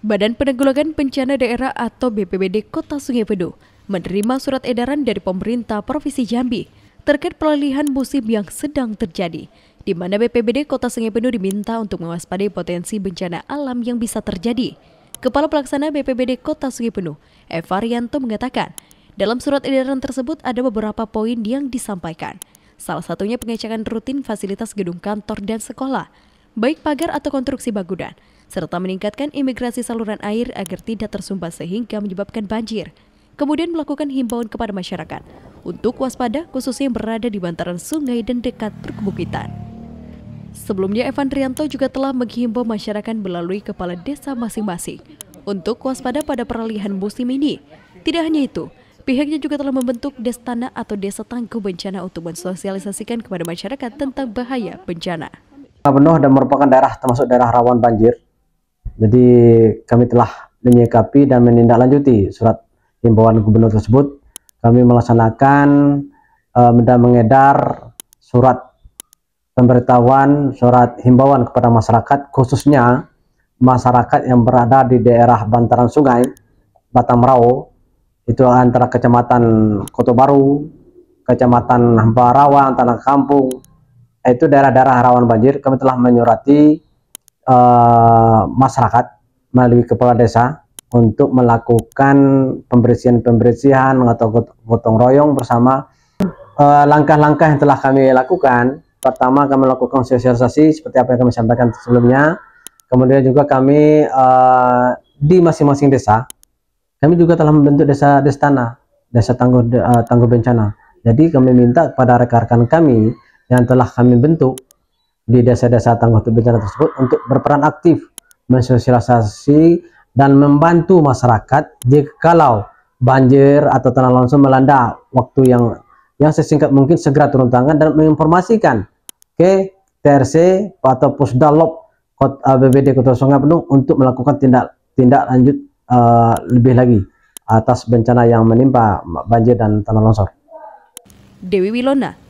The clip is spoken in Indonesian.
Badan Penanggulangan Bencana Daerah atau BPBD Kota Sungai Pedu menerima surat edaran dari pemerintah Provinsi Jambi terkait peralihan musim yang sedang terjadi, di mana BPBD Kota Sungai Pedu diminta untuk mewaspadai potensi bencana alam yang bisa terjadi. Kepala Pelaksana BPBD Kota Sungai Pedu, Eva mengatakan, dalam surat edaran tersebut ada beberapa poin yang disampaikan. Salah satunya pengecekan rutin fasilitas gedung kantor dan sekolah, baik pagar atau konstruksi bangunan, serta meningkatkan imigrasi saluran air agar tidak tersumbat sehingga menyebabkan banjir. Kemudian melakukan himbauan kepada masyarakat untuk waspada khususnya yang berada di bantaran sungai dan dekat perbukitan. Sebelumnya Evan Rianto juga telah menghimbau masyarakat melalui kepala desa masing-masing untuk waspada pada peralihan musim ini. Tidak hanya itu, Pihaknya juga telah membentuk Destana atau Desa Tangguh Bencana untuk mensosialisasikan kepada masyarakat tentang bahaya bencana. Penuh dan merupakan daerah termasuk daerah rawan banjir. Jadi kami telah menyikapi dan menindaklanjuti surat himbauan gubernur tersebut. Kami melaksanakan uh, e, dan mengedar surat pemberitahuan, surat himbauan kepada masyarakat, khususnya masyarakat yang berada di daerah bantaran sungai Batam Batamrau, itu antara kecamatan Koto Baru, kecamatan Hamparawa, Tanah Kampung, itu daerah-daerah rawan banjir, kami telah menyurati uh, masyarakat melalui kepala desa untuk melakukan pembersihan-pembersihan, atau gotong royong bersama. Eh, langkah-langkah uh, yang telah kami lakukan, pertama kami lakukan sosialisasi seperti apa yang kami sampaikan sebelumnya, kemudian juga kami uh, di masing-masing desa, kami juga telah membentuk desa destana, desa tangguh uh, tangguh bencana. Jadi kami minta kepada rekan-rekan kami yang telah kami bentuk di desa-desa tangguh bencana tersebut untuk berperan aktif mensosialisasi dan membantu masyarakat kalau banjir atau tanah longsor melanda waktu yang yang sesingkat mungkin segera turun tangan dan menginformasikan ke TRC atau Pusdalop eh, Kota BBD Kota Sungai Penuh untuk melakukan tindak tindak lanjut uh, lebih lagi atas bencana yang menimpa banjir dan tanah longsor. Dewi Wilona